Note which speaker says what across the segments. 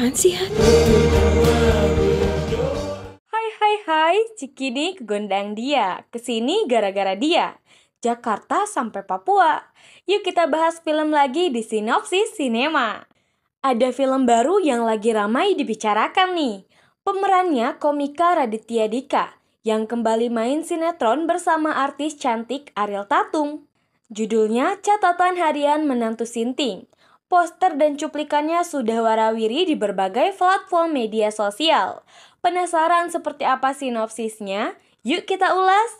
Speaker 1: Apaan sih, Han? Hai hai hai, Cikini kegondang dia, kesini gara-gara dia. Jakarta sampai Papua. Yuk kita bahas film lagi di Sinopsis Cinema. Ada film baru yang lagi ramai dibicarakan nih. Pemerannya komika Raditya Dika yang kembali main sinetron bersama artis cantik Ariel Tatum. Judulnya Catatan Harian Menantu Sinting. Poster dan cuplikannya sudah warawiri di berbagai platform media sosial. Penasaran seperti apa sinopsisnya? Yuk kita ulas!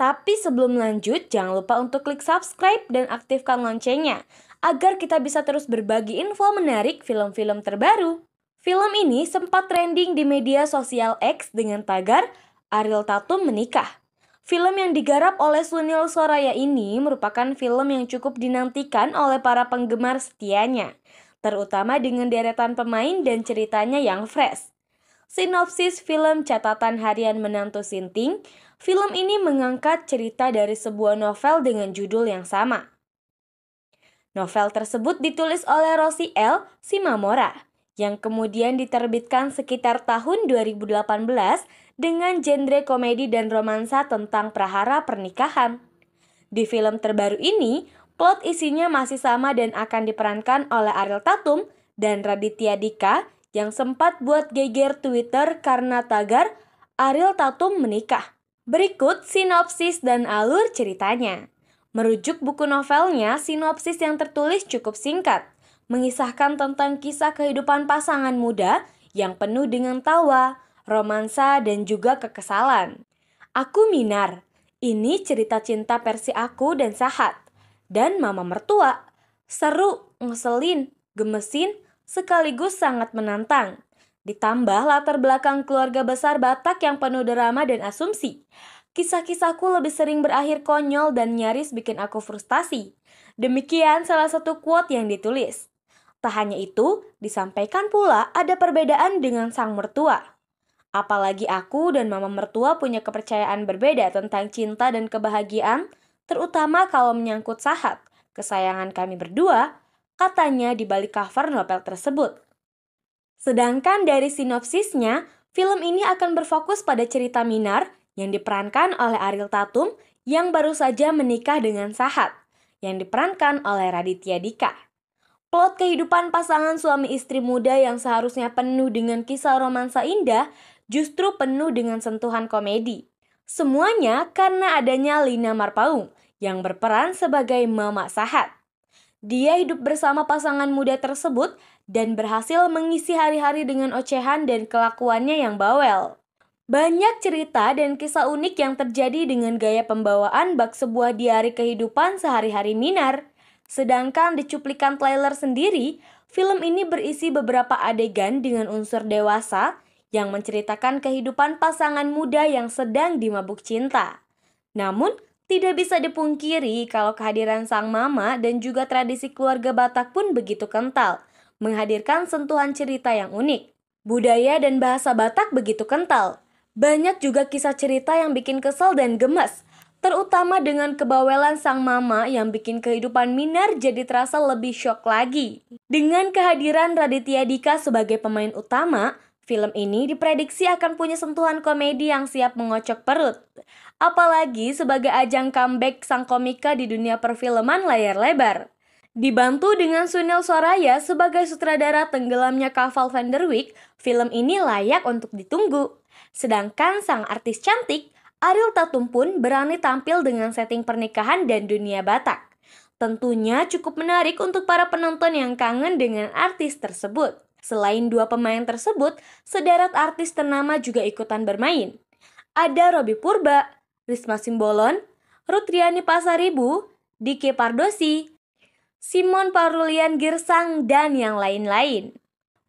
Speaker 1: Tapi sebelum lanjut, jangan lupa untuk klik subscribe dan aktifkan loncengnya agar kita bisa terus berbagi info menarik film-film terbaru. Film ini sempat trending di media sosial X dengan tagar Ariel Tatum menikah. Film yang digarap oleh Sunil Soraya ini merupakan film yang cukup dinantikan oleh para penggemar setianya, terutama dengan deretan pemain dan ceritanya yang fresh. Sinopsis film catatan harian menantu Sinting, film ini mengangkat cerita dari sebuah novel dengan judul yang sama. Novel tersebut ditulis oleh Rosi L. Simamora, yang kemudian diterbitkan sekitar tahun 2018 dengan genre komedi dan romansa tentang prahara pernikahan. Di film terbaru ini, plot isinya masih sama dan akan diperankan oleh Ariel Tatum dan Raditya Dika yang sempat buat geger Twitter karena tagar Ariel Tatum menikah. Berikut sinopsis dan alur ceritanya. Merujuk buku novelnya, sinopsis yang tertulis cukup singkat, mengisahkan tentang kisah kehidupan pasangan muda yang penuh dengan tawa, romansa, dan juga kekesalan. Aku Minar, ini cerita cinta versi aku dan Sahat, dan mama mertua. Seru, ngeselin, gemesin, sekaligus sangat menantang. Ditambah latar belakang keluarga besar Batak yang penuh drama dan asumsi. Kisah-kisahku lebih sering berakhir konyol dan nyaris bikin aku frustasi. Demikian salah satu quote yang ditulis. Tak hanya itu, disampaikan pula ada perbedaan dengan sang mertua. Apalagi aku dan mama mertua punya kepercayaan berbeda tentang cinta dan kebahagiaan, terutama kalau menyangkut sahat, kesayangan kami berdua, katanya di balik cover novel tersebut. Sedangkan dari sinopsisnya, film ini akan berfokus pada cerita Minar yang diperankan oleh Ariel Tatum yang baru saja menikah dengan Sahat yang diperankan oleh Raditya Dika. Plot kehidupan pasangan suami istri muda yang seharusnya penuh dengan kisah romansa indah justru penuh dengan sentuhan komedi. Semuanya karena adanya Lina Marpaung yang berperan sebagai Mama Sahat. Dia hidup bersama pasangan muda tersebut dan berhasil mengisi hari-hari dengan ocehan dan kelakuannya yang bawel. Banyak cerita dan kisah unik yang terjadi dengan gaya pembawaan bak sebuah diari kehidupan sehari-hari Minar. Sedangkan di cuplikan trailer sendiri, film ini berisi beberapa adegan dengan unsur dewasa yang menceritakan kehidupan pasangan muda yang sedang dimabuk cinta. Namun, tidak bisa dipungkiri kalau kehadiran sang mama dan juga tradisi keluarga Batak pun begitu kental, menghadirkan sentuhan cerita yang unik. Budaya dan bahasa Batak begitu kental. Banyak juga kisah cerita yang bikin kesel dan gemes, terutama dengan kebawelan sang mama yang bikin kehidupan Minar jadi terasa lebih shock lagi. Dengan kehadiran Raditya Dika sebagai pemain utama, Film ini diprediksi akan punya sentuhan komedi yang siap mengocok perut. Apalagi sebagai ajang comeback sang komika di dunia perfilman layar lebar. Dibantu dengan Sunil Soraya sebagai sutradara tenggelamnya Kaval van der Wijk, film ini layak untuk ditunggu. Sedangkan sang artis cantik, Ariel Tatum pun berani tampil dengan setting pernikahan dan dunia Batak. Tentunya cukup menarik untuk para penonton yang kangen dengan artis tersebut. Selain dua pemain tersebut, sederet artis ternama juga ikutan bermain. Ada Robby Purba, Risma Simbolon, Rutriani Pasaribu, Diki Pardosi, Simon Parulian Girsang, dan yang lain-lain.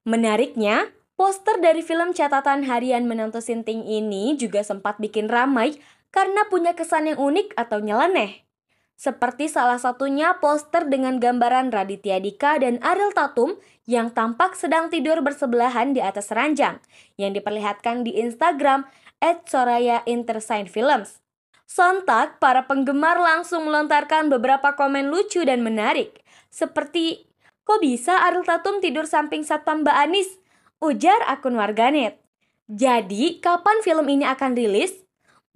Speaker 1: Menariknya, poster dari film catatan harian Menantu Sinting ini juga sempat bikin ramai karena punya kesan yang unik atau nyeleneh. Seperti salah satunya poster dengan gambaran Raditya Dika dan Ariel Tatum yang tampak sedang tidur bersebelahan di atas ranjang yang diperlihatkan di Instagram at Soraya Intersign Films. Sontak, para penggemar langsung melontarkan beberapa komen lucu dan menarik. Seperti, kok bisa Ariel Tatum tidur samping Satpam Mbak Anis? Ujar akun warganet. Jadi, kapan film ini akan rilis?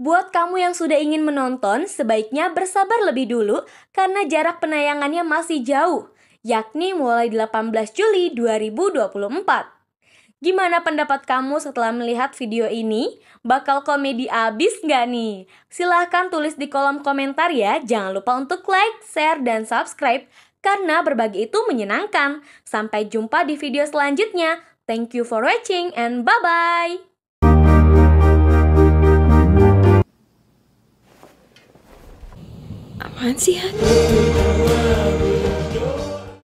Speaker 1: Buat kamu yang sudah ingin menonton, sebaiknya bersabar lebih dulu karena jarak penayangannya masih jauh, yakni mulai 18 Juli 2024. Gimana pendapat kamu setelah melihat video ini? Bakal komedi abis nggak nih? Silahkan tulis di kolom komentar ya. Jangan lupa untuk like, share, dan subscribe karena berbagi itu menyenangkan. Sampai jumpa di video selanjutnya. Thank you for watching and bye-bye. कौन सी हद